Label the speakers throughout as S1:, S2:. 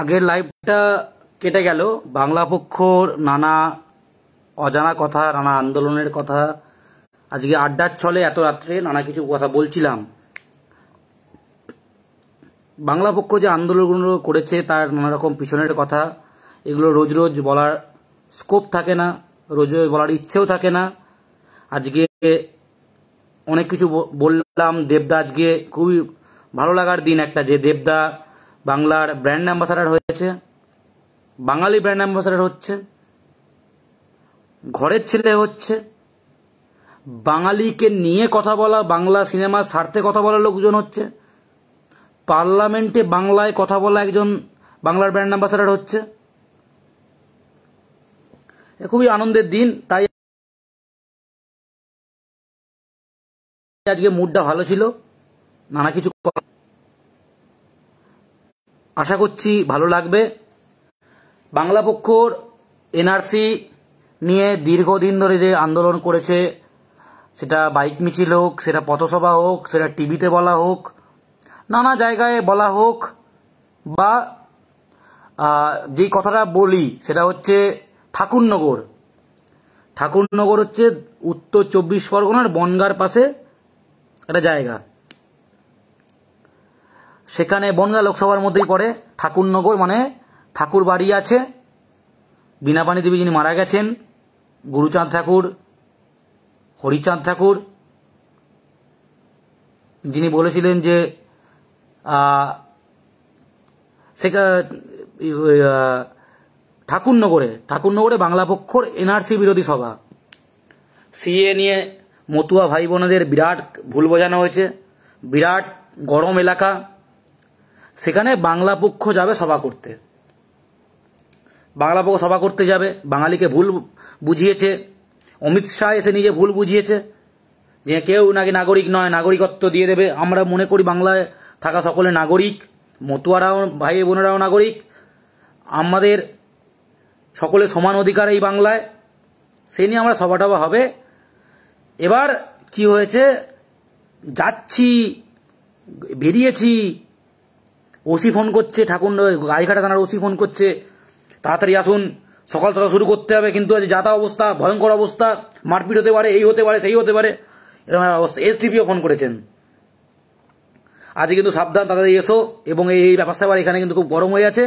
S1: আগের লাইভটা কেটে গেল বাংলা পক্ষর নানা অজানা কথা নানা আন্দোলনের কথা আজকে আড্ডার ছলে এত রাত্রে নানা কিছু কথা বলছিলাম বাংলা পক্ষ যে আন্দোলনগুলো করেছে তার নানা রকম পিছনের কথা এগুলো রোজ রোজ বলার স্কোপ থাকে না রোজ রোজ বলার ইচ্ছেও থাকে না আজকে অনেক কিছু বললাম দেবদা আজকে খুবই ভালো লাগার দিন একটা যে দেবদা বাংলার ব্র্যান্ড অ্যাম্বাসাডার হয়েছে বাঙালি ব্র্যান্ড অ্যাম্বাসাডার হচ্ছে ঘরের ছেলে হচ্ছে বাঙালিকে নিয়ে কথা বলা বাংলা সিনেমার স্বার্থে কথা বলা লোকজন হচ্ছে পার্লামেন্টে বাংলায় কথা বলা একজন বাংলার ব্র্যান্ড অ্যাম্বাসাডার হচ্ছে খুবই আনন্দের দিন তাই আজকে মুডটা ভালো ছিল নানা কিছু আশা করছি ভালো লাগবে বাংলা পক্ষর এনআরসি নিয়ে দীর্ঘদিন ধরে যে আন্দোলন করেছে সেটা বাইক মিছিল হোক সেটা পথসভা হোক সেটা টিভিতে বলা হোক নানা জায়গায় বলা হোক বা যে কথাটা বলি সেটা হচ্ছে ঠাকুরনগর ঠাকুরনগর হচ্ছে উত্তর চব্বিশ পরগনার বনগার পাশে একটা জায়গা সেখানে বনগা লোকসভার মধ্যেই পড়ে ঠাকুরনগর মানে ঠাকুর বাড়ি আছে বীণাপাণী দেবী যিনি মারা গেছেন গুরুচাঁদ ঠাকুর হরিচাঁদ ঠাকুর যিনি বলেছিলেন যে ঠাকুরনগরে ঠাকুরনগরে বাংলা পক্ষর এনআরসি বিরোধী সভা সিএ নিয়ে মতুয়া ভাই বোনদের বিরাট ভুল বোঝানো হয়েছে বিরাট গরম এলাকা সেখানে বাংলা পক্ষ যাবে সভা করতে বাংলা পক্ষ সভা করতে যাবে বাঙালিকে ভুল বুঝিয়েছে অমিত শাহ এসে নিজে ভুল বুঝিয়েছে যে কেউ নাকি নাগরিক নয় নাগরিকত্ব দিয়ে দেবে আমরা মনে করি বাংলায় থাকা সকলে নাগরিক মতুয়ারাও ভাই বোনেরাও নাগরিক আমাদের সকলে সমান অধিকার এই বাংলায় সে নিয়ে আমরা সভা টভা হবে এবার কি হয়েছে যাচ্ছি বেরিয়েছি ওসি ফোন করছে ঠাকুর গাড়িঘাটা থানার ওসি ফোন করছে তাড়াতাড়ি আসুন সকাল সকাল শুরু করতে হবে কিন্তু আজ যাতা অবস্থা ভয়ঙ্কর অবস্থা মারপিট হতে পারে এই হতে পারে সেই হতে পারে এরকম অবস্থা এসডিপিও ফোন করেছেন আজকে কিন্তু সাবধান তাড়াতাড়ি এসো এবং এই ব্যাপার স্যাপার এখানে কিন্তু খুব গরম হয়ে আছে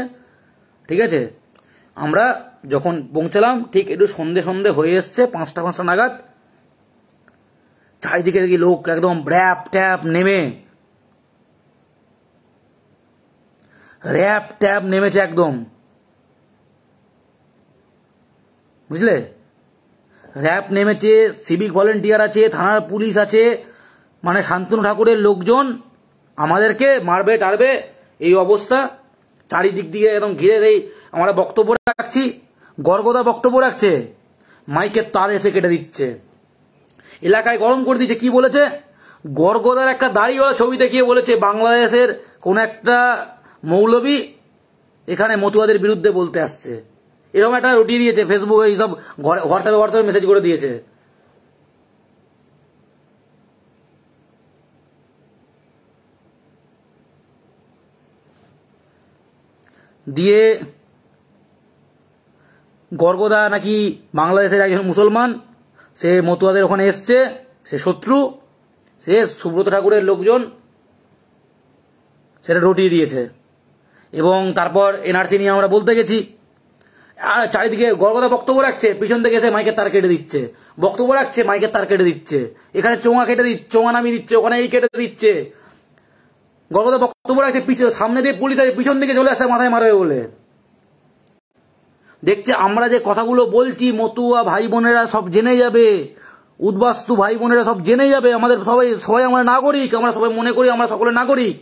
S1: ঠিক আছে আমরা যখন পৌঁছালাম ঠিক একটু সন্ধে সন্ধে হয়ে এসছে পাঁচটা পাঁচটা নাগাদ চারিদিকে দেখি লোক একদম ব্র্যাপ ট্যাপ নেমে র্যাপ ট্যাপ নেমেছে একদম বুঝলে র্যাপ নেমেছে সিভিক ভলেন্টিয়ার আছে থানার পুলিশ আছে মানে শান্তনু ঠাকুরের লোকজন আমাদেরকে মারবে টারবে এই অবস্থা চারিদিক দিয়ে একদম ঘিরে এই আমরা বক্তব্য রাখছি গর্গদা বক্তব্য রাখছে মাইকের তার এসে কেটে দিচ্ছে এলাকায় গরম করে দিচ্ছে কি বলেছে গর্গদার একটা দাড়িওয়ালা ছবি দেখিয়ে বলেছে বাংলাদেশের কোন একটা মৌলবি এখানে মতুয়াদের বিরুদ্ধে বলতে আসছে এরকম একটা রুটি দিয়েছে ফেসবুকে এইসব হোয়াটসঅ্যাপে হোয়াটসঅ্যাপে মেসেজ করে দিয়েছে দিয়ে গর্গদা নাকি বাংলাদেশের একজন মুসলমান সে মতুয়াদের ওখানে এসছে সে শত্রু সে সুব্রত ঠাকুরের লোকজন সেটা রটিয়ে দিয়েছে এবং তারপর এনআরসি নিয়ে আমরা বলতে গেছি আর চারিদিকে গর্বদা বক্তব্য রাখছে পিছন থেকে এসে মাইকের তার কেটে দিচ্ছে বক্তব্য রাখছে মাইকের তার কেটে দিচ্ছে এখানে চোঙা কেটে দিচ্ছে চোঙা নামিয়ে দিচ্ছে ওখানে এই কেটে দিচ্ছে গর্বদা বক্তব্য রাখছে পিছনে সামনে দিয়ে পুলিশ আছে পিছন দিকে চলে আসে মাথায় মারবে বলে দেখছে আমরা যে কথাগুলো বলছি মতুয়া ভাই বোনেরা সব জেনে যাবে উদ্বাস্তু ভাই বোনেরা সব জেনে যাবে আমাদের সবাই সবাই আমরা নাগরিক আমরা সবাই মনে করি আমরা সকলে নাগরিক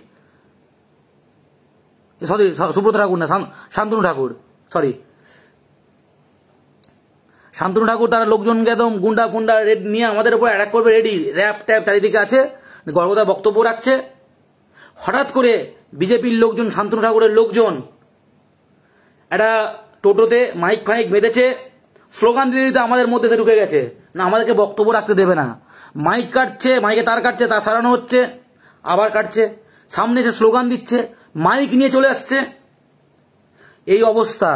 S1: সরি সুব্রত ঠাকুর না শান্তনু ঠাকুর সরি শান্তনু ঠাকুর তারা লোকজনকে একদম গুন্ডা ফুন্ডা রেড নিয়ে আমাদের উপর অ্যাটাক করবে রেডি র্যাপ ট্যাপ চারিদিকে আছে গর্বতা বক্তব্য রাখছে হঠাৎ করে বিজেপির লোকজন শান্তনু ঠাকুরের লোকজন একটা টোটোতে মাইক ফাইক বেঁধেছে স্লোগান দিতে দিতে আমাদের মধ্যে সে ঢুকে গেছে না আমাদেরকে বক্তব্য রাখতে দেবে না মাইক কাটছে মাইকে তার কাটছে তার সারানো হচ্ছে আবার কাটছে সামনে এসে স্লোগান দিচ্ছে মাইক নিয়ে চলে আসছে এই অবস্থা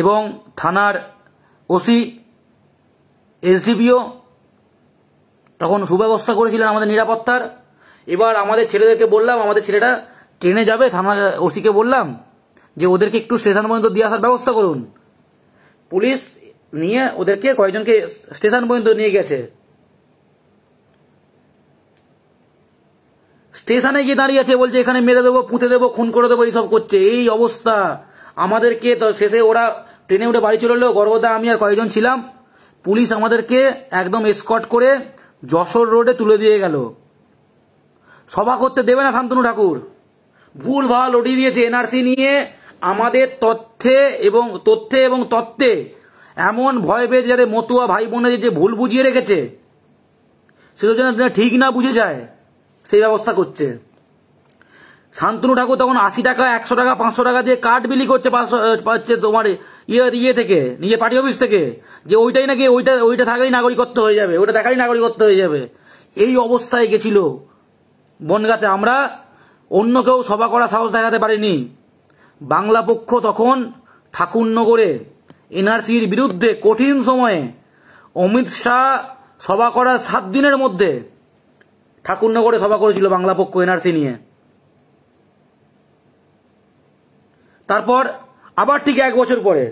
S1: এবং থানার ওসি এসডিপিও তখন সুব্যবস্থা করেছিলেন আমাদের নিরাপত্তার এবার আমাদের ছেলেদেরকে বললাম আমাদের ছেলেটা ট্রেনে যাবে থানার ওসিকে বললাম যে ওদেরকে একটু স্টেশন পর্যন্ত দিয়ে আসার ব্যবস্থা করুন পুলিশ নিয়ে ওদেরকে কয়েকজনকে স্টেশন পর্যন্ত নিয়ে গেছে স্টেশনে গিয়ে দাঁড়িয়ে আছে বলছে এখানে মেরে দেবো পুঁতে দেবো খুন করে দেবো এইসব করছে এই অবস্থা আমাদেরকে শেষে ওরা ট্রেনে উঠে বাড়ি চলে এলো গর্বদা আমি আর কয়েকজন ছিলাম পুলিশ আমাদেরকে একদম স্কট করে যশোর রোডে তুলে দিয়ে গেল সভা করতে দেবে না শান্তনু ঠাকুর ভুল ভাল ওডিয়ে দিয়েছে এনআরসি নিয়ে আমাদের তথ্যে এবং তথ্যে এবং তত্ত্বে এমন ভয় পেয়েছে যাদের মতুয়া ভাই বোনে যে ভুল বুঝিয়ে রেখেছে সেটা যেন ঠিক না বুঝে যায় সেই ব্যবস্থা করছে শান্তনু ঠাকুর তখন আশি টাকা একশো টাকা পাঁচশো টাকা দিয়ে কার্ড বিলি করছে পাচ্ছে তোমার ইয়ে ইয়ে থেকে নিজের পার্টি অফিস থেকে যে ওইটাই নাকি ওইটা ওইটা থাকাই নাগরিকত্ব হয়ে যাবে ওইটা দেখারই নাগরিকত্ব হয়ে যাবে এই অবস্থায় গেছিল বনগাতে আমরা অন্য কেউ সভা করা সাহস দেখাতে পারিনি বাংলা পক্ষ তখন ঠাকুরনগরে এনআরসির বিরুদ্ধে কঠিন সময়ে অমিত শাহ সভা করার সাত দিনের মধ্যে ঠাকুরনগরে সভা করেছিল বাংলা পক্ষ এনআরসি নিয়ে তারপর আবার ঠিক এক বছর পরে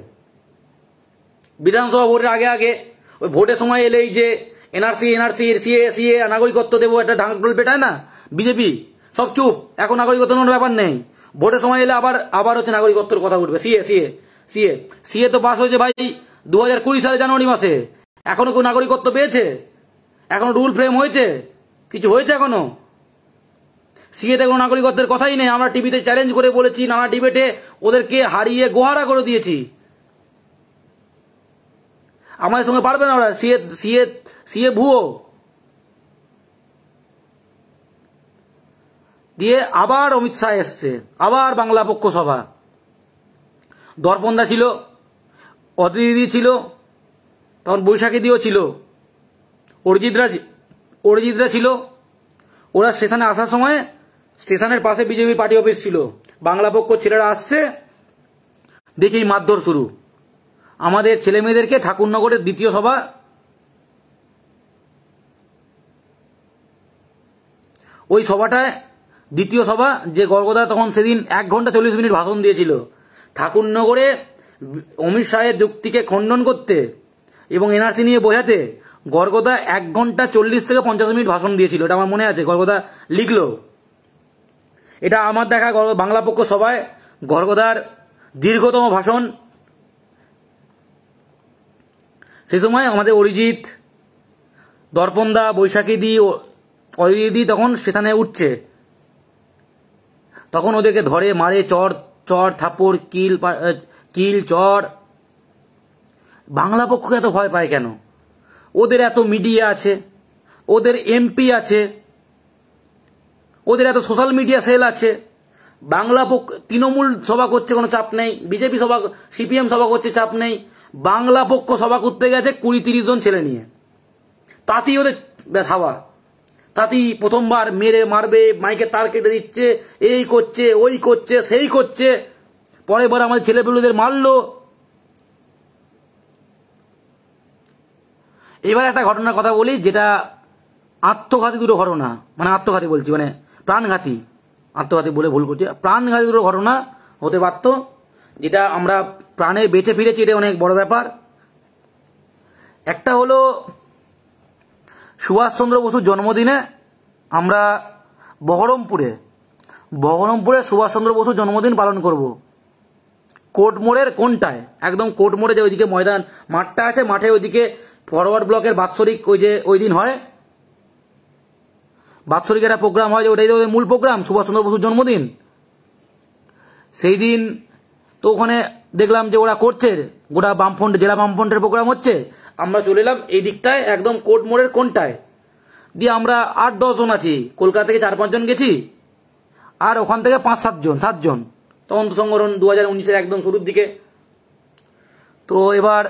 S1: বিধানসভা ভোটের আগে আগে ওই ভোটের সময় এলেই যে এনআরসি এনআরসি সিএ সিএ নাগরিকত্ব দেবো একটা ঢাকডোল পেটায় না বিজেপি সব চুপ এখন নাগরিকত্ব কোনো ব্যাপার নেই ভোটের সময় এলে আবার আবার হচ্ছে নাগরিকত্বের কথা উঠবে সিএ সিএ সিএ সিএ তো পাস হয়েছে ভাই দু হাজার কুড়ি সালে জানুয়ারি মাসে এখনো কেউ নাগরিকত্ব পেয়েছে এখনো রুল ফ্রেম হয়েছে কিছু হয়েছে এখনো সিএতে কোনো নাগরিকত্বের কথাই নেই আমরা টিভিতে চ্যালেঞ্জ করে বলেছি নানা ডিবেটে ওদেরকে হারিয়ে গোহারা করে দিয়েছি আমাদের সঙ্গে পারবে না ওরা সিএ সিএ সিএ ভুয়ো দিয়ে আবার অমিত শাহ এসছে আবার বাংলা পক্ষ সভা দর্পণদা ছিল অতিথি ছিল তখন বৈশাখী দিও ছিল অরিজিৎরা অরিজিৎরা ছিল ওরা স্টেশনে আসার সময় স্টেশনের পাশে বিজেপি পার্টি অফিস ছিল বাংলা পক্ষ ছেলেরা আসছে দেখেই মারধর শুরু আমাদের ছেলে মেয়েদেরকে ঠাকুরনগরের দ্বিতীয় সভা ওই সভাটায় দ্বিতীয় সভা যে গর্গদা তখন সেদিন এক ঘন্টা চল্লিশ মিনিট ভাষণ দিয়েছিল ঠাকুরনগরে অমিত শাহের যুক্তিকে খণ্ডন করতে এবং এনআরসি নিয়ে বোঝাতে গর্গদা এক ঘন্টা চল্লিশ থেকে পঞ্চাশ মিনিট ভাষণ দিয়েছিল এটা আমার মনে আছে গর্গদা লিখলো এটা আমার দেখা বাংলা পক্ষ সবাই গর্গদার দীর্ঘতম ভাষণ সে সময় আমাদের অরিজিৎ দর্পণদা বৈশাখীদি অরিজিদি তখন সেখানে উঠছে তখন ওদেরকে ধরে মারে চর চর থাপড় কিল কিল চর বাংলা পক্ষকে এত ভয় পায় কেন ওদের এত মিডিয়া আছে ওদের এমপি আছে ওদের এত সোশ্যাল মিডিয়া সেল আছে বাংলা তৃণমূল সভা করছে কোনো চাপ নেই বিজেপি সভা সিপিএম সভা করছে চাপ নেই বাংলা পক্ষ সভা করতে গেছে কুড়ি তিরিশ জন ছেলে নিয়ে তাতেই ওদের হাওয়া তাতেই প্রথমবার মেরে মারবে মাইকে তার কেটে দিচ্ছে এই করছে ওই করছে সেই করছে পরে বার আমাদের ছেলেপেলেদের মারলো এবার একটা ঘটনার কথা বলি যেটা আত্মঘাতী দুটো ঘটনা মানে আত্মঘাতী বলছি মানে প্রাণঘাতী আত্মঘাতী বলে ভুল করছি প্রাণঘাতী দুটো ঘটনা হতে পারত যেটা আমরা প্রাণে বেঁচে ফিরেছি এটা অনেক বড় ব্যাপার একটা হলো সুভাষচন্দ্র বসুর জন্মদিনে আমরা বহরমপুরে বহরমপুরে সুভাষচন্দ্র বসুর জন্মদিন পালন করব কোর্ট মোড়ের কোনটায় একদম কোর্ট মোড়ে যে ওইদিকে ময়দান মাঠটা আছে মাঠে ওইদিকে ফরওয়ার্ড ব্লকের বাৎসরিক ওই যে ওই দিন হয় বাৎসরিক একটা প্রোগ্রাম হয় যে ওটাই তো ওদের মূল প্রোগ্রাম সুভাষচন্দ্র বসুর জন্মদিন সেই দিন তো ওখানে দেখলাম যে ওরা করছে গোটা বামফ্রন্ট জেলা বামফ্রন্টের প্রোগ্রাম হচ্ছে আমরা চলে এলাম এই দিকটায় একদম কোর্ট মোড়ের কোনটায় দিয়ে আমরা আট দশজন আছি কলকাতা থেকে চার পাঁচজন গেছি আর ওখান থেকে পাঁচ সাতজন সাতজন তদন্ত সংগঠন দু হাজার উনিশের একদম শুরুর দিকে তো এবার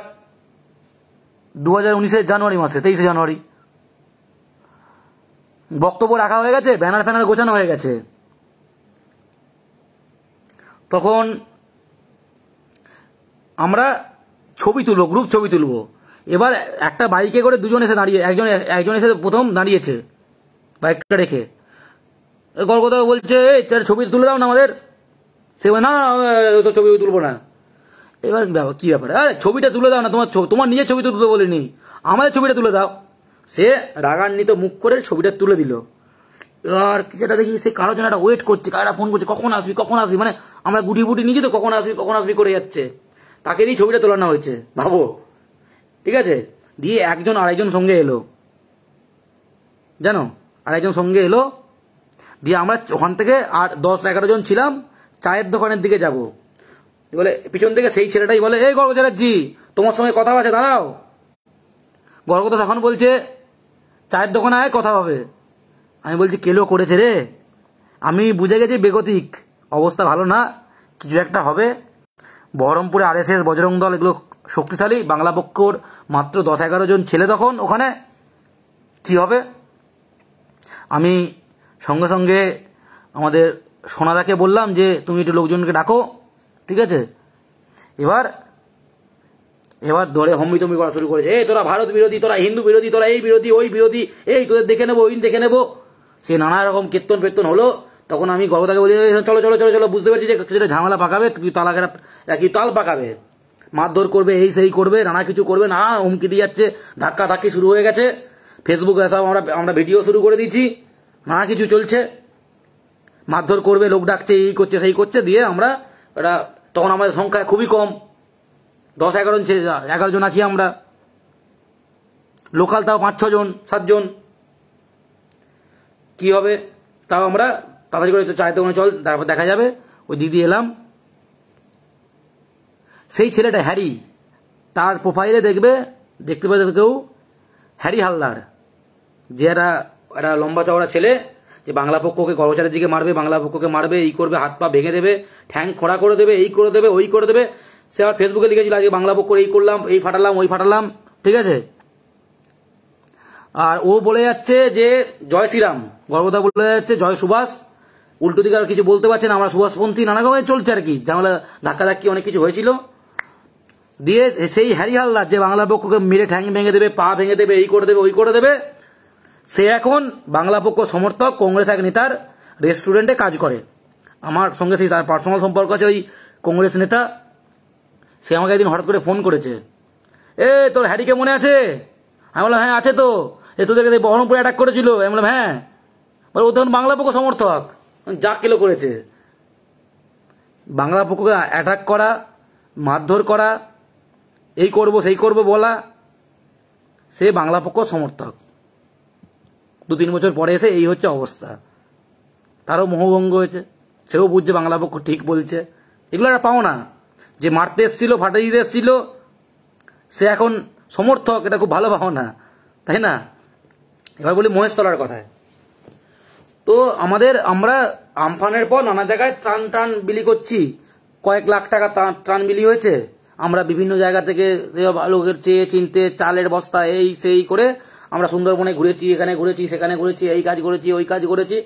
S1: দু হাজার জানুয়ারি মাসে তেইশে জানুয়ারি বক্তব্য রাখা হয়ে গেছে ব্যানার ফ্যানার গোছানো হয়ে গেছে তখন আমরা ছবি তুলবো গ্রুপ ছবি তুলবো এবার একটা বাইকে করে দুজন এসে দাঁড়িয়ে একজন একজন এসে প্রথম দাঁড়িয়েছে বাইকটা রেখে গল্প বলছে এই ছবি তুলে দাও না আমাদের সে না না ছবি তুলবো না এবার দেখো কি ব্যাপার আরে ছবিটা তুলে দাও না তোমার তোমার নিজের ছবি তো তুলে বলিনি আমাদের ছবিটা তুলে দাও সে রাগান্বিত মুখ করে ছবিটা তুলে দিল আর কিছুটা দেখি সে কারো জন্য একটা ওয়েট করছে কারা ফোন করছে কখন আসবি কখন আসবি মানে আমরা গুটি গুটি নিজে তো কখন আসবি কখন আসবি করে যাচ্ছে তাকে দিয়ে ছবিটা তোলানো হয়েছে ভাবো ঠিক আছে দিয়ে একজন আরেকজন সঙ্গে এলো জানো আরেকজন সঙ্গে এলো দিয়ে আমরা ওখান থেকে আর দশ এগারো জন ছিলাম চায়ের দোকানের দিকে যাবো বলে পিছন থেকে সেই ছেলেটাই বলে এই গর্গ চ্যাটার্জি তোমার সঙ্গে কথা আছে দাঁড়াও গর্গ তো এখন বলছে চায়ের দোকানে আয় কথা হবে আমি বলছি কেলো করেছে রে আমি বুঝে গেছি বেগতিক অবস্থা ভালো না কিছু একটা হবে বহরমপুরে আর এস এস বজরং দল এগুলো শক্তিশালী বাংলা পক্ষর মাত্র দশ এগারো জন ছেলে তখন ওখানে কি হবে আমি সঙ্গে সঙ্গে আমাদের সোনারাকে বললাম যে তুমি একটু লোকজনকে ডাকো ঠিক আছে এবার এবার ধরে তমি করা শুরু করেছে এই তোরা ভারত বিরোধী তোরা হিন্দু বিরোধী তোরা এই বিরোধী ওই বিরোধী এই তোদের দেখে নেবো ওই দেখে নেবো সে নানা রকম কীর্তন ফেত্তন হলো তখন আমি গর্বতাকে বলি চলো চলো চলো চলো বুঝতে পারছি যে কিছুটা ঝামেলা পাকাবে তালাকেরা কি তাল পাকাবে মারধর করবে এই সেই করবে নানা কিছু করবে না হুমকি দিয়ে যাচ্ছে ধাক্কা ধাক্কি শুরু হয়ে গেছে ফেসবুকে সব আমরা আমরা ভিডিও শুরু করে দিচ্ছি নানা কিছু চলছে মারধর করবে লোক ডাকছে এই করছে সেই করছে দিয়ে আমরা এটা তখন আমাদের সংখ্যা খুবই কম দশ এগারো জন এগারো জন আছি আমরা লোকাল তাও পাঁচ ছজন সাতজন কি হবে তাও আমরা তাড়াতাড়ি করে চাইতে চল তারপর দেখা যাবে ওই দিদি এলাম সেই ছেলেটা হ্যারি তার প্রোফাইলে দেখবে দেখতে পাবে কেউ হ্যারি হালদার যে একটা একটা লম্বা চওড়া ছেলে যে বাংলা পক্ষকে করচারের দিকে মারবে বাংলা পক্ষকে মারবে এই করবে হাত পা ভেঙে দেবে ঠ্যাং খোঁড়া করে দেবে এই করে দেবে ওই করে দেবে সে আমার ফেসবুকে লিখেছিল আজকে বাংলা পক্ষ এই করলাম এই ফাটালাম ওই ফাটালাম ঠিক আছে আর ও বলে যাচ্ছে যে জয় শ্রীরাম গর্বদা বলে যাচ্ছে জয় সুভাষ উল্টো দিকে আর কিছু বলতে পারছে না আমরা সুভাষপন্থী নানা রকমের চলছে আর কি ঝামেলা ধাক্কাধাক্কি অনেক কিছু হয়েছিল দিয়ে সেই হ্যারি হালদার যে বাংলা পক্ষকে মেরে ঠ্যাং ভেঙে দেবে পা ভেঙে দেবে এই করে দেবে ওই করে দেবে সে এখন বাংলা পক্ষ সমর্থক কংগ্রেস এক নেতার রেস্টুরেন্টে কাজ করে আমার সঙ্গে সেই তার পার্সোনাল সম্পর্ক আছে ওই কংগ্রেস নেতা সে আমাকে একদিন হঠাৎ করে ফোন করেছে এ তোর হ্যারিকে মনে আছে আমি বললাম হ্যাঁ আছে তো এ তোদেরকে সেই বহরমপুরে অ্যাটাক করেছিল আমি বললাম হ্যাঁ বলে ও তখন বাংলা পক্ষ সমর্থক যা কিলো করেছে বাংলা পক্ষকে অ্যাটাক করা মারধর করা এই করব সেই করব বলা সে বাংলা পক্ষ সমর্থক দু তিন বছর পরে এসে এই হচ্ছে অবস্থা তারও মোহভঙ্গ হয়েছে সেও বুঝছে বাংলা পক্ষ ঠিক বলছে এগুলো একটা পাও না যে মারতে এসছিল ফাটে দিতে এসছিল সে এখন সমর্থক এটা খুব ভালো পাও না তাই না এবার বলি মহেশতলার কথায় তো আমাদের আমরা আমফানের পর নানা জায়গায় ত্রাণ টান বিলি করছি কয়েক লাখ টাকা ত্রাণ বিলি হয়েছে আমরা বিভিন্ন জায়গা থেকে লোকের চেয়ে চিনতে চালের বস্তা এই সেই করে আমরা সুন্দরবনে ঘুরেছি এখানে ঘুরেছি সেখানে ঘুরেছি এই কাজ করেছি ওই কাজ করেছি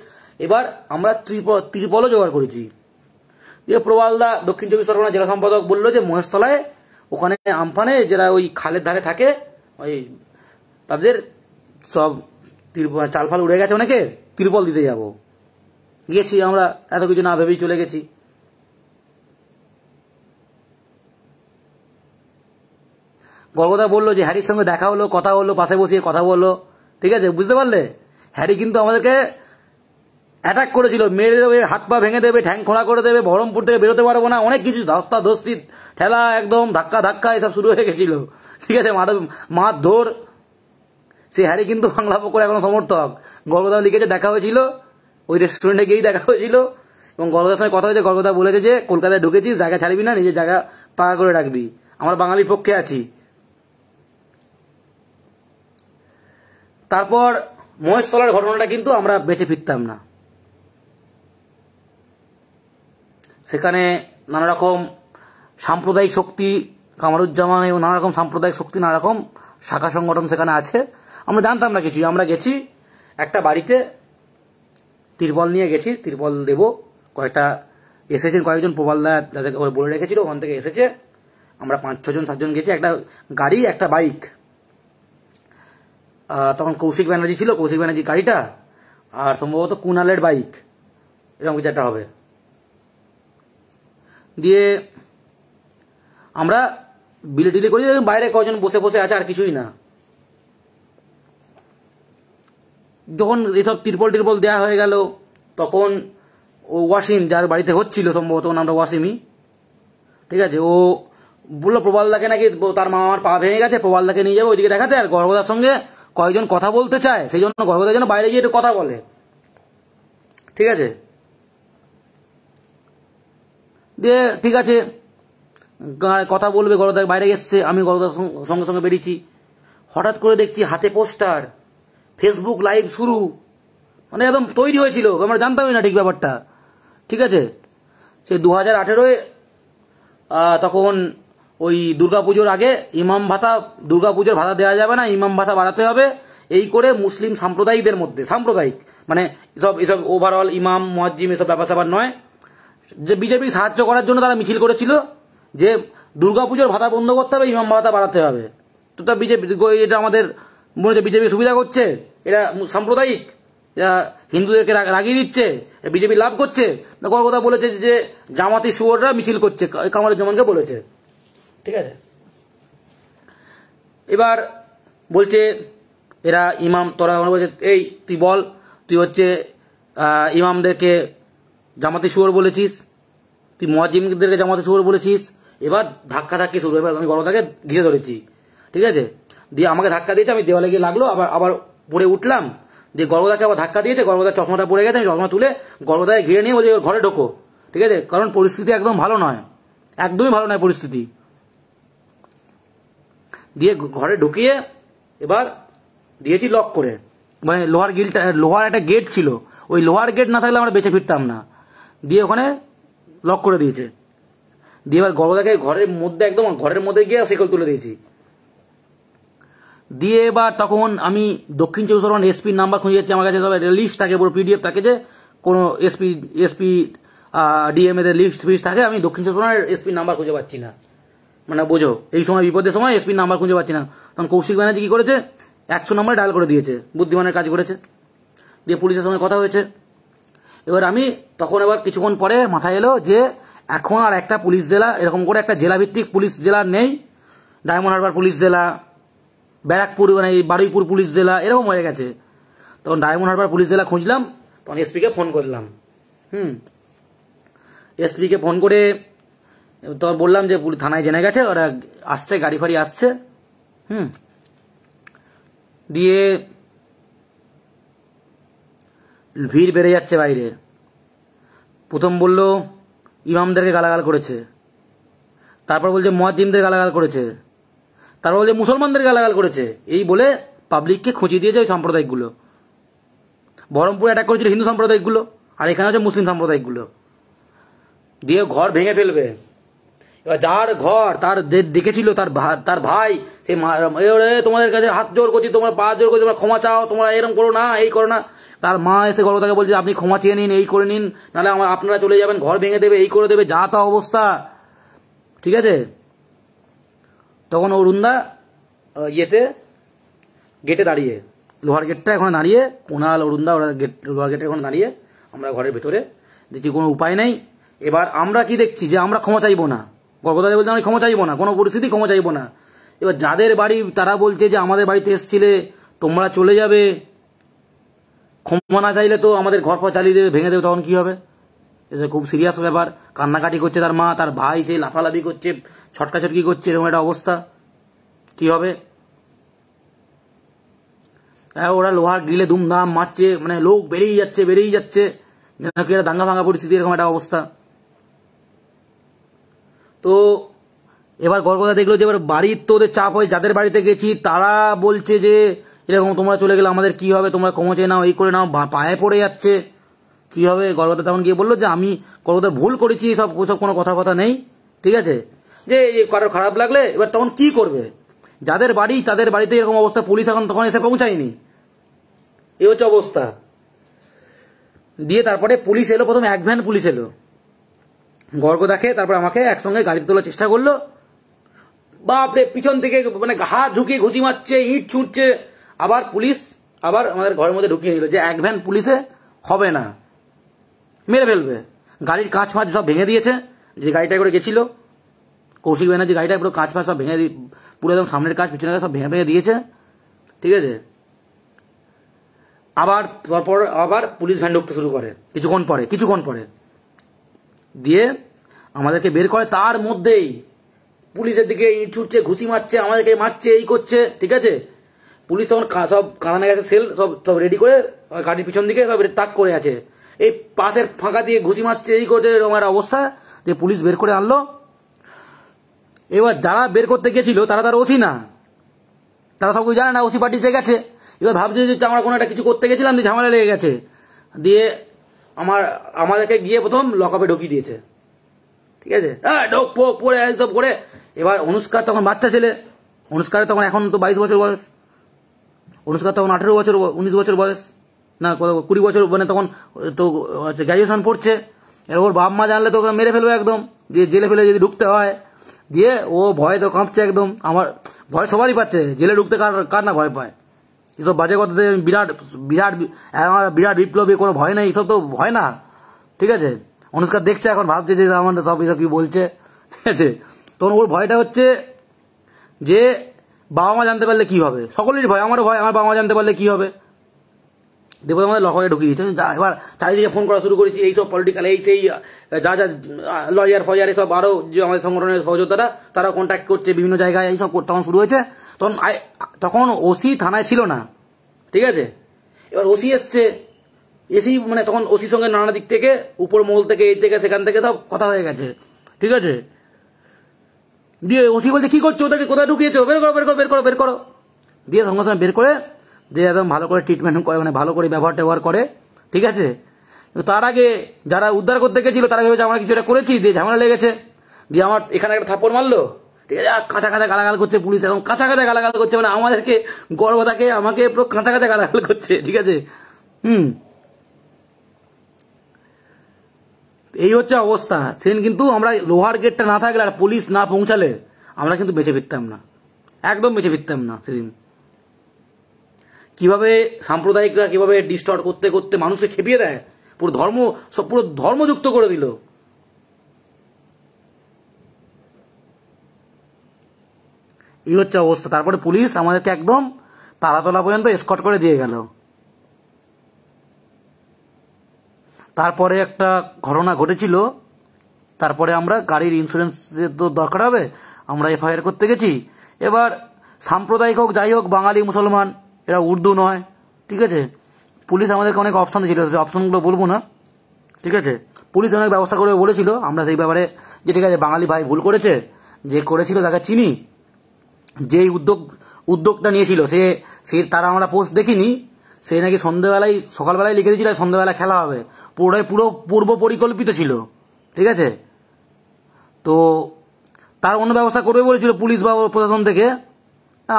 S1: এবার আমরা ত্রিপল ত্রিপলও জোগাড় করেছি যে প্রবালদা দক্ষিণ চব্বিশ পরগনা জেলা সম্পাদক বললো যে মহেশতলায় ওখানে আমফানে যারা ওই খালের ধারে থাকে ওই তাদের সব চাল ফাল উড়ে গেছে অনেকে তিরপল দিতে যাব গিয়েছি আমরা এত কিছু না ভেবেই চলে গেছি গর্বদা বললো যে হ্যারির সঙ্গে দেখা হলো কথা হলো পাশে বসিয়ে কথা বললো ঠিক আছে বুঝতে পারলে হ্যারি কিন্তু আমাদেরকে অ্যাটাক করেছিল মেরে দেবে হাত পা ভেঙে দেবে ঠ্যাং খোঁড়া করে দেবে বহরমপুর থেকে বেরোতে পারবো না অনেক কিছু ধস্তা ধস্তি ঠেলা একদম ধাক্কা ধাক্কা এসব শুরু হয়ে গেছিল ঠিক আছে মা ধর সে হ্যারি কিন্তু বাংলা পক্ষ এখন সমর্থক গর্বদা লিখেছে দেখা হয়েছিল ওই রেস্টুরেন্টে গিয়েই দেখা হয়েছিল এবং গর্বদার সঙ্গে কথা হয়েছে গর্বদা বলেছে যে কলকাতায় ঢুকেছিস জায়গা ছাড়বি না নিজের জায়গা পাকা করে রাখবি আমার বাঙালির পক্ষে আছি তারপর মহেশতলার ঘটনাটা কিন্তু আমরা বেঁচে ফিরতাম না সেখানে নানা রকম সাম্প্রদায়িক শক্তি কামারুজ্জামান এবং নানা রকম সাম্প্রদায়িক শক্তি নানা রকম শাখা সংগঠন সেখানে আছে আমরা জানতাম না কিছুই আমরা গেছি একটা বাড়িতে তিরপল নিয়ে গেছি তিরপল দেব কয়েকটা এসেছেন কয়েকজন প্রবালদা যাদেরকে বলে রেখেছিল ওখান থেকে এসেছে আমরা পাঁচ ছজন সাতজন গেছি একটা গাড়ি একটা বাইক তখন কৌশিক ব্যানার্জি ছিল কৌশিক ব্যানার্জি গাড়িটা আর সম্ভবত কুনালের বাইক এরকম কিছু একটা হবে দিয়ে আমরা বিলে টিলে করি বাইরে কজন বসে বসে আছে আর কিছুই না যখন এসব তিরপল টিরপল দেয়া হয়ে গেল তখন ও ওয়াসিম যার বাড়িতে হচ্ছিল সম্ভবত নামটা ওয়াসিমই ঠিক আছে ও বললো প্রবালদাকে নাকি তার মামার পা ভেঙে গেছে প্রবালদাকে নিয়ে যাবে ওইদিকে দেখাতে আর গর্বদার সঙ্গে কয়েকজন কথা বলতে চায় সেই জন্য গর্ভবতী জন্য বাইরে গিয়ে কথা বলে ঠিক আছে দিয়ে ঠিক আছে কথা বলবে গরদা বাইরে এসছে আমি গরদার সঙ্গে সঙ্গে বেরিয়েছি হঠাৎ করে দেখছি হাতে পোস্টার ফেসবুক লাইভ শুরু মানে একদম তৈরি হয়েছিল আমরা জানতামই না ঠিক ব্যাপারটা ঠিক আছে সে দু হাজার আঠেরোয় তখন ওই দুর্গাপুজোর আগে ইমাম ভাতা দুর্গাপুজোর ভাতা দেওয়া যাবে না ইমাম ভাতা বাড়াতে হবে এই করে মুসলিম সাম্প্রদায়িকদের মধ্যে সাম্প্রদায়িক মানে এসব এসব ওভারঅল ইমাম মহাজিম এসব ব্যাপার স্যাপার নয় যে বিজেপি সাহায্য করার জন্য তারা মিছিল করেছিল যে দুর্গাপুজোর ভাতা বন্ধ করতে হবে ইমাম ভাতা বাড়াতে হবে তো তা বিজেপি এটা আমাদের মনে হচ্ছে বিজেপি সুবিধা করছে এটা সাম্প্রদায়িক হিন্দুদেরকে রাগিয়ে দিচ্ছে বিজেপি লাভ করছে কথা বলেছে যে জামাতি শুয়োররা মিছিল করছে কামারুজ্জামানকে বলেছে ঠিক আছে এবার বলছে এরা ইমাম তোরা বলছে এই তুই বল তুই হচ্ছে ইমামদেরকে জামাতে শুয়োর বলেছিস তুই মোয়াজিমদেরকে জামাতে শুয়োর বলেছিস এবার ধাক্কা ধাক্কি শুরু এবার আমি গণতাকে ঘিরে ধরেছি ঠিক আছে দিয়ে আমাকে ধাক্কা দিয়েছে আমি দেওয়ালে গিয়ে লাগলো আবার আবার পড়ে উঠলাম দিয়ে গর্বদাকে আবার ধাক্কা দিয়েছে গর্বদার চশমাটা পড়ে গেছে আমি চশমা তুলে গর্বদাকে ঘিরে নিয়ে বলি ঘরে ঢোকো ঠিক আছে কারণ পরিস্থিতি একদম ভালো নয় একদমই ভালো নয় পরিস্থিতি দিয়ে ঘরে ঢুকিয়ে এবার দিয়েছি লক করে মানে লোহার গিলটা লোহার একটা গেট ছিল ওই লোহার গেট না থাকলে আমরা বেঁচে ফিরতাম না দিয়ে ওখানে লক করে দিয়েছে দিয়ে এবার দেখে ঘরের মধ্যে একদম ঘরের মধ্যে গিয়ে সেকল তুলে দিয়েছি দিয়ে এবার তখন আমি দক্ষিণ চব্বিশ পরগনার এসপির নাম্বার খুঁজে যাচ্ছি আমার কাছে তবে লিস্ট থাকে পুরো পিডিএফ থাকে যে কোনো এসপি এসপি ডিএম লিস্ট ফিস্ট থাকে আমি দক্ষিণ চব্বিশ পরগনার এসপির নাম্বার খুঁজে পাচ্ছি না মানে বোঝো এই সময় বিপদের সময় এসপির নাম্বার খুঁজে পাচ্ছি না তখন কৌশিক ব্যানার্জি কি করেছে একশো নম্বরে ডায়াল করে দিয়েছে বুদ্ধিমানের কাজ করেছে দিয়ে পুলিশের সঙ্গে কথা হয়েছে এবার আমি তখন এবার কিছুক্ষণ পরে মাথায় এলো যে এখন আর একটা পুলিশ জেলা এরকম করে একটা জেলাভিত্তিক পুলিশ জেলা নেই ডায়মন্ড হারবার পুলিশ জেলা ব্যারাকপুর মানে বারুইপুর পুলিশ জেলা এরকম হয়ে গেছে তখন ডায়মন্ড হারবার পুলিশ জেলা খুঁজলাম তখন এসপিকে ফোন করলাম হুম এসপিকে ফোন করে তোর বললাম যে পুলিশ থানায় জেনে গেছে ওরা আসছে গাড়ি ফাড়ি আসছে হুম দিয়ে ভিড় বেড়ে যাচ্ছে বাইরে প্রথম বলল ইমামদেরকে গালাগাল করেছে তারপর বলছে মহাজিমদের গালাগাল করেছে তারপর বলছে মুসলমানদের গালাগাল করেছে এই বলে পাবলিককে খুঁজে দিয়েছে ওই সাম্প্রদায়িকগুলো বহরমপুরে অ্যাটাক করেছিল হিন্দু সাম্প্রদায়িকগুলো আর এখানে হচ্ছে মুসলিম সাম্প্রদায়িকগুলো দিয়ে ঘর ভেঙে ফেলবে এবার যার ঘর তার দেখেছিল তার তার ভাই সে তোমাদের কাছে হাত জোর করছি তোমার পা জোর করছি তোমরা ক্ষমা চাও তোমরা এরম করো না এই করো না তার মা এসে তাকে বলছে আপনি ক্ষমা চেয়ে নিন এই করে নিন নাহলে আমার আপনারা চলে যাবেন ঘর ভেঙে দেবে এই করে দেবে যা তা অবস্থা ঠিক আছে তখন অরুণদা ইয়েতে গেটে দাঁড়িয়ে লোহার গেটটা এখন দাঁড়িয়ে পোনাল অরুণদা ওরা গেট লোহার গেটে এখন দাঁড়িয়ে আমরা ঘরের ভেতরে দেখছি কোনো উপায় নেই এবার আমরা কি দেখছি যে আমরা ক্ষমা চাইবো না কর্মচারী বলতে আমি ক্ষমা চাইবো না কোনো পরিস্থিতি ক্ষমা চাইবো না এবার যাদের বাড়ি তারা বলছে যে আমাদের বাড়িতে এসছিলে তোমরা চলে যাবে ক্ষমা না চাইলে তো আমাদের ঘর পর চালিয়ে দেবে ভেঙে দেবে তখন কি হবে এটা খুব সিরিয়াস ব্যাপার কান্নাকাটি করছে তার মা তার ভাই সে লাফালাফি করছে ছটকাছটকি করছে এরকম একটা অবস্থা কি হবে হ্যাঁ ওরা লোহার গ্রিলে ধুমধাম মারছে মানে লোক বেরিয়ে যাচ্ছে বেরিয়ে যাচ্ছে যেন কি দাঙ্গা ভাঙা পরিস্থিতি এরকম একটা অবস্থা তো এবার গড়গড়া দেখলো যে এবার বাড়ির তো ওদের চাপ হয় যাদের বাড়িতে গেছি তারা বলছে যে এরকম তোমরা চলে গেলে আমাদের কি হবে তোমরা কমোচে নাও এই করে নাও পায়ে পড়ে যাচ্ছে কি হবে গর্বদা তখন গিয়ে বললো যে আমি গর্বদা ভুল করেছি সব ওসব কোনো কথা কথা নেই ঠিক আছে যে কারো খারাপ লাগলে এবার তখন কি করবে যাদের বাড়ি তাদের বাড়িতে এরকম অবস্থা পুলিশ এখন তখন এসে পৌঁছায়নি এ হচ্ছে অবস্থা দিয়ে তারপরে পুলিশ এলো প্রথমে এক ভ্যান পুলিশ এলো গর্গ দেখে তারপর আমাকে একসঙ্গে গাড়িতে তোলার চেষ্টা করলো বাপরে পিছন থেকে মানে ঘা ঢুকিয়ে ঘুষি মারছে ইট ছুটছে আবার পুলিশ আবার আমাদের ঘরের মধ্যে ঢুকিয়ে নিল যে এক ভ্যান পুলিশে হবে না মেরে ফেলবে গাড়ির কাঁচ ফাঁচ সব ভেঙে দিয়েছে যে গাড়িটা করে গেছিল কৌশিক ব্যানার্জি গাড়িটা পুরো কাঁচ ফাঁচ সব ভেঙে পুরো একদম সামনের কাঁচ পিছনের সব ভেঙে ভেঙে দিয়েছে ঠিক আছে আবার পরপর আবার পুলিশ ভ্যান ঢুকতে শুরু করে কিছুক্ষণ পরে কিছুক্ষণ পরে দিয়ে আমাদেরকে বের করে তার মধ্যেই পুলিশের দিকে ইট ছুটছে ঘুষি মারছে আমাদেরকে মারছে এই করছে ঠিক আছে পুলিশ তখন সব কাঁদানে গেছে সেল সব সব রেডি করে গাড়ির পিছন দিকে সব তাক করে আছে এই পাশের ফাঁকা দিয়ে ঘুষি মারছে এই করছে এরকম একটা অবস্থা যে পুলিশ বের করে আনলো এবার যারা বের করতে গেছিল তারা তার ওসি না তারা সব কিছু জানে না ওসি পার্টিতে গেছে এবার ভাবছে যে আমরা কোনো একটা কিছু করতে গেছিলাম যে ঝামেলা লেগে গেছে দিয়ে আমার আমাদেরকে গিয়ে প্রথম লকআপে ঢুকিয়ে দিয়েছে ঠিক আছে হ্যাঁ ডোক পো পড়ে সব করে এবার অনুষ্কার তখন বাচ্চা ছেলে অনুষ্কার তখন এখন তো বাইশ বছর বয়স অনুষ্কার তখন আঠেরো বছর উনিশ বছর বয়স না কুড়ি বছর মানে তখন তো হচ্ছে গ্র্যাজুয়েশন পড়ছে এবার ওর বাপ মা জানলে তোকে মেরে ফেলবে একদম যে জেলে ফেলে যদি ঢুকতে হয় দিয়ে ও ভয় তো কাঁপছে একদম আমার ভয় সবারই পাচ্ছে জেলে ঢুকতে কার কার না ভয় পায় এসব বাজে কথা বিরাট বিরাট বিরাট বিপ্লবী কোনো ভয় নেই এসব তো ভয় না ঠিক আছে অনুষ্কার দেখছে এখন ভাবছে যে আমার সব এসব কি বলছে ঠিক আছে তখন ওর ভয়টা হচ্ছে যে বাবা মা জানতে পারলে কি হবে সকলেরই ভয় আমারও ভয় আমার বাবা মা জানতে পারলে কি হবে দেবতা আমাদের লকারে ঢুকিয়ে দিচ্ছে এবার চারিদিকে ফোন করা শুরু করেছি এইসব পলিটিক্যাল এই সেই যা যা লয়ার ফয়ার এসব আরও যে আমাদের সংগঠনের সহযোগিতারা তারা কন্ট্যাক্ট করছে বিভিন্ন জায়গায় এইসব তখন শুরু হয়েছে তখন তখন ওসি থানায় ছিল না ঠিক আছে এবার ওসি এসছে এসি মানে তখন ওসির সঙ্গে নানা দিক থেকে উপর মহল থেকে এই থেকে সেখান থেকে সব কথা হয়ে গেছে ঠিক আছে দিয়ে ওসি বলছে কি করছো ওদেরকে কোথায় ঢুকিয়েছো বের করো বের করো বের করো বের করো দিয়ে সঙ্গে সঙ্গে বের করে দিয়ে একদম ভালো করে ট্রিটমেন্ট করে মানে ভালো করে ব্যবহার ট্যবহার করে ঠিক আছে তার আগে যারা উদ্ধার করতে গেছিল তারা ভেবেছে আমরা কিছু একটা করেছি দিয়ে ঝামেলা লেগেছে দিয়ে আমার এখানে একটা থাপড় মারলো ঠিক আছে কাঁচা কাঁচা গালাগাল করছে পুলিশ এবং কাঁচা কাঁচা গালাগাল করছে মানে আমাদেরকে গর্ব থাকে আমাকে পুরো কাঁচা কাঁচা গালাগাল করছে ঠিক আছে হুম এই হচ্ছে অবস্থা সেদিন কিন্তু আমরা লোহার গেটটা না থাকলে আর পুলিশ না পৌঁছালে আমরা কিন্তু বেঁচে ফিরতাম না একদম বেঁচে ফিরতাম না সেদিন কিভাবে সাম্প্রদায়িকরা কিভাবে ডিস্টার্ব করতে করতে মানুষকে খেপিয়ে দেয় পুরো ধর্ম সব পুরো ধর্মযুক্ত করে দিল এই হচ্ছে অবস্থা তারপরে পুলিশ আমাদেরকে একদম তারাতলা পর্যন্ত স্কট করে দিয়ে গেল তারপরে একটা ঘটনা ঘটেছিল তারপরে আমরা গাড়ির ইন্স্যুরেন্স তো দরকার হবে আমরা এফআইআর করতে গেছি এবার সাম্প্রদায়িক হোক যাই হোক বাঙালি মুসলমান এরা উর্দু নয় ঠিক আছে পুলিশ আমাদেরকে অনেক অপশান দিয়েছিল সেই অপশানগুলো বলবো না ঠিক আছে পুলিশ অনেক ব্যবস্থা করে বলেছিল আমরা সেই ব্যাপারে যে ঠিক আছে বাঙালি ভাই ভুল করেছে যে করেছিল তাকে চিনি যেই উদ্যোগ উদ্যোগটা নিয়েছিল সে সে তারা আমরা পোস্ট দেখিনি সে নাকি সন্ধ্যেবেলায় সকালবেলায় লিখে দিয়েছিল সন্ধ্যেবেলা খেলা হবে পুরোটাই পুরো পূর্ব পরিকল্পিত ছিল ঠিক আছে তো তার অন্য ব্যবস্থা করবে বলেছিল পুলিশ বা প্রশাসন থেকে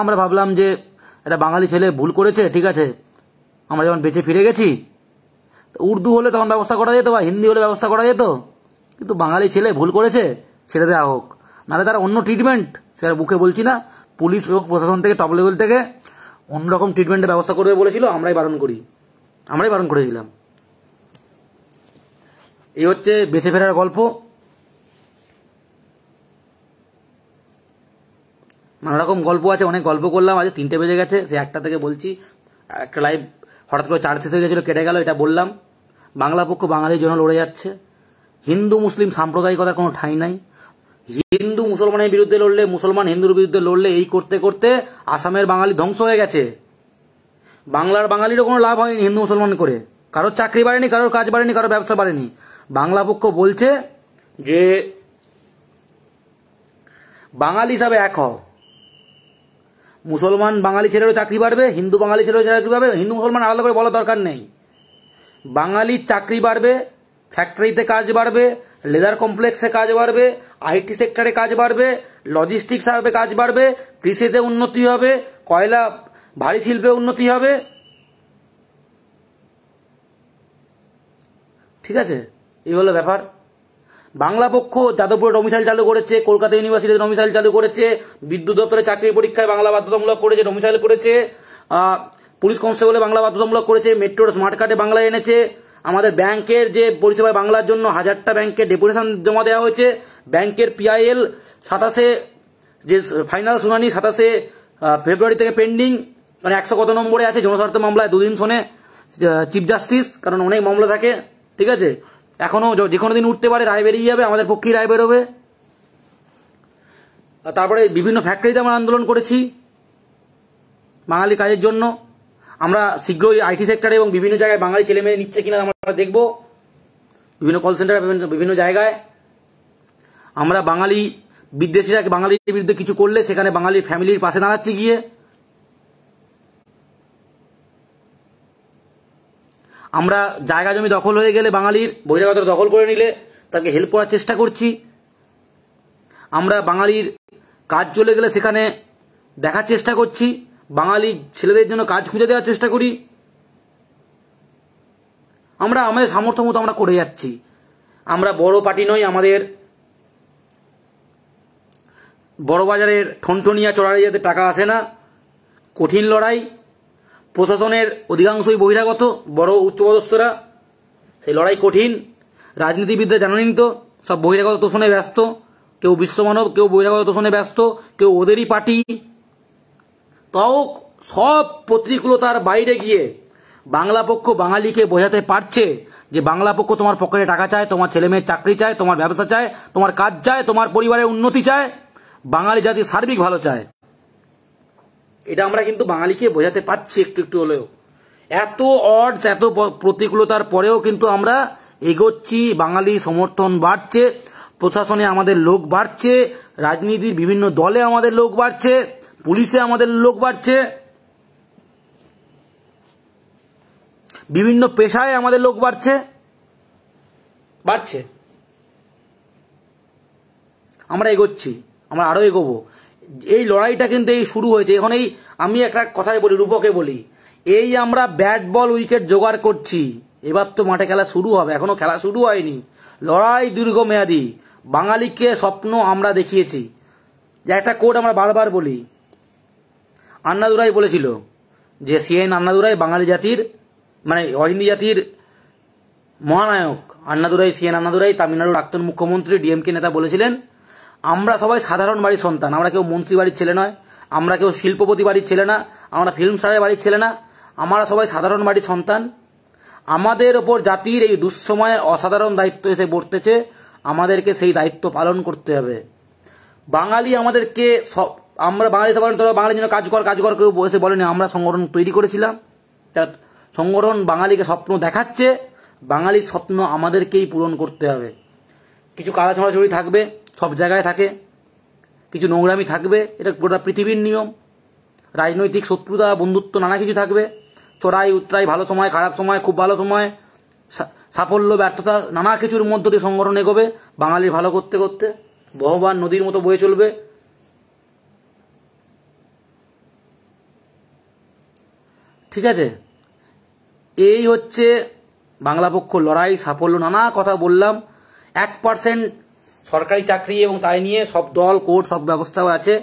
S1: আমরা ভাবলাম যে এটা বাঙালি ছেলে ভুল করেছে ঠিক আছে আমরা যখন বেঁচে ফিরে গেছি উর্দু হলে তখন ব্যবস্থা করা যেত বা হিন্দি হলে ব্যবস্থা করা যেত কিন্তু বাঙালি ছেলে ভুল করেছে ছেড়ে দেওয়া হোক নাহলে তারা অন্য ট্রিটমেন্ট সেটা বুকে বলছি না পুলিশ এবং প্রশাসন থেকে টপ লেভেল থেকে অন্যরকম ট্রিটমেন্টের ব্যবস্থা করবে বলেছিল আমরাই বারণ করি আমরাই বারণ করে দিলাম এই হচ্ছে বেঁচে ফেরার গল্প নানা রকম গল্প আছে অনেক গল্প করলাম আজ তিনটে বেজে গেছে সে একটা থেকে বলছি একটা লাইভ হঠাৎ করে চার্জ শেষ হয়ে গেছিলো কেটে গেল এটা বললাম বাংলা পক্ষ বাঙালির জন্য লড়ে যাচ্ছে হিন্দু মুসলিম সাম্প্রদায়িকতার কোনো ঠাঁই নাই মুসলমানের বিরুদ্ধে লড়লে মুসলমান হিন্দুর বিরুদ্ধে লড়লে এই করতে করতে আসামের বাঙালি ধ্বংস হয়ে গেছে বাংলার বাঙালিরও কোনো লাভ হয়নি হিন্দু মুসলমান করে কারোর চাকরি বাড়েনি কারোর কাজ বাড়েনি কারোর ব্যবসা বাড়েনি বাংলা পক্ষ বলছে যে বাঙালি হিসাবে এক হও মুসলমান বাঙালি ছেলেরও চাকরি বাড়বে হিন্দু বাঙালি ছেলেরও চাকরি পাবে হিন্দু মুসলমান আলাদা করে বলা দরকার নেই বাঙালির চাকরি বাড়বে ফ্যাক্টরিতে কাজ বাড়বে লেদার কমপ্লেক্সে কাজ বাড়বে আইটি সেক্টরে কাজ বাড়বে লজিস্টিক সার্ভে কাজ বাড়বে কৃষিতে উন্নতি হবে কয়লা ভারী শিল্পে উন্নতি হবে ঠিক আছে এই হলো ব্যাপার বাংলা পক্ষ যাদবপুরে ডোমিসাইল চালু করেছে কলকাতা ইউনিভার্সিটিতে ডোমিসাইল চালু করেছে বিদ্যুৎ দপ্তরে চাকরির পরীক্ষায় বাংলা বাধ্যতামূলক করেছে ডোমিসাইল করেছে পুলিশ কনস্টেবলে বাংলা বাধ্যতামূলক করেছে মেট্রোর স্মার্ট কার্ডে বাংলা এনেছে আমাদের ব্যাংকের যে পরিষেবায় বাংলার জন্য হাজারটা ব্যাংকে ডেপুটেশন জমা দেওয়া হয়েছে ব্যাংকের পিআইএল সাতাশে যে ফাইনাল শুনানি সাতাশে ফেব্রুয়ারি থেকে পেন্ডিং মানে একশো কত নম্বরে আছে জনস্বার্থ মামলায় দুদিন শোনে চিফ জাস্টিস কারণ অনেক মামলা থাকে ঠিক আছে এখনও যে কোনো দিন উঠতে পারে রায় বেরিয়ে যাবে আমাদের পক্ষেই রায় বেরোবে তারপরে বিভিন্ন ফ্যাক্টরিতে আমরা আন্দোলন করেছি বাঙালি কাজের জন্য আমরা শীঘ্রই আইটি সেক্টরে এবং বিভিন্ন জায়গায় বাঙালি ছেলেমেয়ে নিচ্ছে কিনা আমরা দেখব বিভিন্ন কল সেন্টার বিভিন্ন জায়গায় আমরা বাঙালি বিদ্বেষীরা বাঙালির বিরুদ্ধে কিছু করলে সেখানে বাঙালির ফ্যামিলির পাশে দাঁড়াচ্ছি গিয়ে আমরা জায়গা জমি দখল হয়ে গেলে বাঙালির বহিরাগত দখল করে নিলে তাকে হেল্প করার চেষ্টা করছি আমরা বাঙালির কাজ চলে গেলে সেখানে দেখার চেষ্টা করছি বাঙালি ছেলেদের জন্য কাজ খুঁজে দেওয়ার চেষ্টা করি আমরা আমাদের সামর্থ্য মতো আমরা করে যাচ্ছি আমরা বড় পার্টি নই আমাদের বড়বাজারের ঠনঠনিয়া চড়ারে যাতে টাকা আসে না কঠিন লড়াই প্রশাসনের অধিকাংশই বহিরাগত বড় উচ্চপদস্থরা সেই লড়াই কঠিন রাজনীতিবিদরা জানানি তো সব বহিরাগত তোষণে ব্যস্ত কেউ বিশ্বমানব কেউ বহিরাগত তোষণে ব্যস্ত কেউ ওদেরই পার্টি তাও সব পত্রিকুলতার বাইরে গিয়ে বাংলা পক্ষ বাঙালিকে বোঝাতে পারছে যে বাংলা পক্ষ তোমার পকেটে টাকা চায় তোমার ছেলে মেয়ের চাকরি চায় তোমার ব্যবসা চায় তোমার কাজ চায় তোমার পরিবারের উন্নতি চায় বাঙালি জাতি সার্বিক ভালো চায় এটা আমরা কিন্তু বাঙালিকে বোঝাতে পারছি একটু একটু হলেও এত অডস এত প্রতিকূলতার পরেও কিন্তু আমরা এগোচ্ছি বাঙালি সমর্থন বাড়ছে প্রশাসনে আমাদের লোক বাড়ছে রাজনীতির বিভিন্ন দলে আমাদের লোক বাড়ছে পুলিশে আমাদের লোক বাড়ছে বিভিন্ন পেশায় আমাদের লোক বাড়ছে বাড়ছে আমরা এগোচ্ছি আমরা আরও এগোবো এই লড়াইটা কিন্তু এই শুরু হয়েছে এখন এই আমি একটা কথাই বলি রূপকে বলি এই আমরা ব্যাট বল উইকেট জোগাড় করছি এবার তো মাঠে খেলা শুরু হবে এখনো খেলা শুরু হয়নি লড়াই দীর্ঘমেয়াদী বাঙালিকে স্বপ্ন আমরা দেখিয়েছি যে একটা কোড আমরা বারবার বলি আন্নাদুরাই বলেছিল যে সিএন আন্নাদুরাই বাঙালি জাতির মানে অহিন্দি জাতির মহানায়ক আন্নাদুরাই সিএন আন্নাদুরাই তামিলনাড়ুর প্রাক্তন মুখ্যমন্ত্রী ডিএমকে নেতা বলেছিলেন আমরা সবাই সাধারণ বাড়ির সন্তান আমরা কেউ মন্ত্রী বাড়ির ছেলে নয় আমরা কেউ শিল্পপতি বাড়ির ছেলে না আমরা ফিল্ম স্টারের বাড়ির ছেলে না আমরা সবাই সাধারণ বাড়ির সন্তান আমাদের ওপর জাতির এই দুঃসময়ে অসাধারণ দায়িত্ব এসে পড়তেছে আমাদেরকে সেই দায়িত্ব পালন করতে হবে বাঙালি আমাদেরকে সব আমরা বাঙালি সাধারণত বাঙালি জন্য কাজ কর কাজ কর কেউ বসে বলেনি আমরা সংগঠন তৈরি করেছিলাম তার সংগঠন বাঙালিকে স্বপ্ন দেখাচ্ছে বাঙালির স্বপ্ন আমাদেরকেই পূরণ করতে হবে কিছু কাদা ছড়াছড়ি থাকবে সব জায়গায় থাকে কিছু নোংরামি থাকবে এটা গোটা পৃথিবীর নিয়ম রাজনৈতিক শত্রুতা বন্ধুত্ব নানা কিছু থাকবে চড়াই উত্তরাই ভালো সময় খারাপ সময় খুব ভালো সময় সাফল্য ব্যর্থতা নানা কিছুর মধ্য দিয়ে সংগঠন এগোবে বাঙালির ভালো করতে করতে বহবান নদীর মতো বয়ে চলবে ঠিক আছে এই হচ্ছে বাংলা পক্ষ লড়াই সাফল্য নানা কথা বললাম এক পার্সেন্ট সরকারি চাকরি এবং তাই নিয়ে সব দল কোর্ট সব ব্যবস্থাও আছে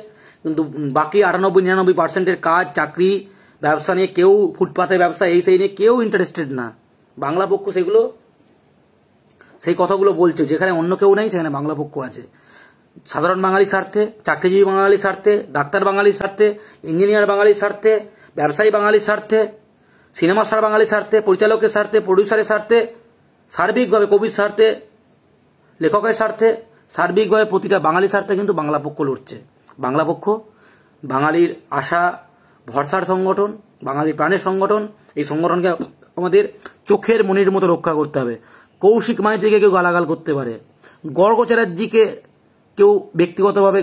S1: কিন্তু বাকি আটানব্বই নিরানব্বই পার্সেন্টের কাজ চাকরি ব্যবসা নিয়ে কেউ ফুটপাথের ব্যবসা এই সেই নিয়ে কেউ ইন্টারেস্টেড না বাংলা পক্ষ সেগুলো সেই কথাগুলো বলছে যেখানে অন্য কেউ নেই সেখানে বাংলা পক্ষ আছে সাধারণ বাঙালির স্বার্থে চাকরিজীবী বাঙালির স্বার্থে ডাক্তার বাঙালির স্বার্থে ইঞ্জিনিয়ার বাঙালির স্বার্থে ব্যবসায়ী বাঙালির স্বার্থে সিনেমা স্টার বাঙালির স্বার্থে পরিচালকের স্বার্থে প্রডিউসারের স্বার্থে সার্বিকভাবে কবির স্বার্থে লেখকের স্বার্থে সার্বিকভাবে প্রতিটা বাঙালি স্যারটা কিন্তু বাংলা পক্ষ লড়ছে বাংলা পক্ষ বাঙালির আশা ভরসার সংগঠন বাঙালি প্রাণের সংগঠন এই সংগঠনকে আমাদের চোখের মনির মতো রক্ষা করতে হবে কৌশিক মাইতিকে কেউ গালাগাল করতে পারে গর্গ চ্যাটার্জিকে কেউ ব্যক্তিগতভাবে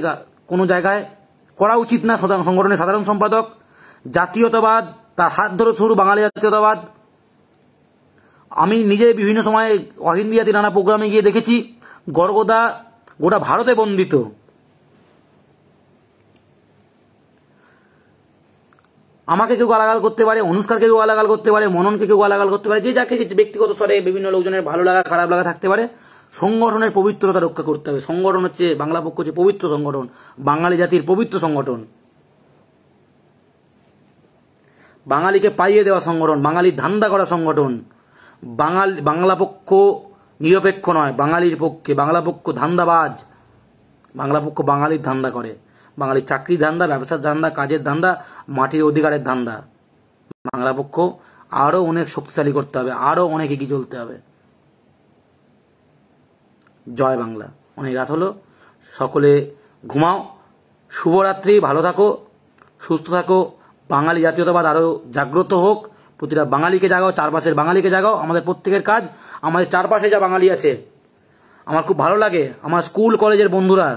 S1: কোনো জায়গায় করা উচিত না সংগঠনের সাধারণ সম্পাদক জাতীয়তাবাদ তার হাত ধরে শুরু বাঙালি জাতীয়তাবাদ আমি নিজে বিভিন্ন সময় অহিন্দিয়াতি নানা প্রোগ্রামে গিয়ে দেখেছি গর্গদা গোটা ভারতে বন্দিত আমাকে কেউ গালাগাল করতে পারে অনুষ্কারকে কেউ গালাগাল করতে পারে মননকে কেউ গালাগাল করতে পারে যে যাকে ব্যক্তিগত স্তরে বিভিন্ন লোকজনের ভালো লাগা খারাপ লাগা থাকতে পারে সংগঠনের পবিত্রতা রক্ষা করতে হবে সংগঠন হচ্ছে বাংলা পক্ষ হচ্ছে পবিত্র সংগঠন বাঙালি জাতির পবিত্র সংগঠন বাঙালিকে পাইয়ে দেওয়া সংগঠন বাঙালির ধান্দা করা সংগঠন বাঙাল বাংলা পক্ষ নিরপেক্ষ নয় বাঙালির পক্ষে বাংলা পক্ষ ধান্দাবাজ বাংলা পক্ষ বাঙালির ধান্দা করে বাঙালির চাকরি ধান্দা ব্যবসার ধান্দা কাজের ধান্দা মাটির অধিকারের ধান্দা বাংলা পক্ষ আরো অনেক শক্তিশালী করতে হবে আরো অনেক এগিয়ে চলতে হবে জয় বাংলা অনেক রাত হলো সকলে ঘুমাও শুভরাত্রি ভালো থাকো সুস্থ থাকো বাঙালি জাতীয়তাবাদ আরো জাগ্রত হোক প্রতিটা বাঙালিকে জাগাও চারপাশের বাঙালিকে জাগাও আমাদের প্রত্যেকের কাজ আমাদের চারপাশে যা বাঙালি আছে আমার খুব ভালো লাগে আমার স্কুল কলেজের বন্ধুরা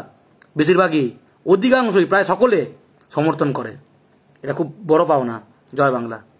S1: বেশিরভাগই অধিকাংশই প্রায় সকলে সমর্থন করে এটা খুব বড় পাওনা জয় বাংলা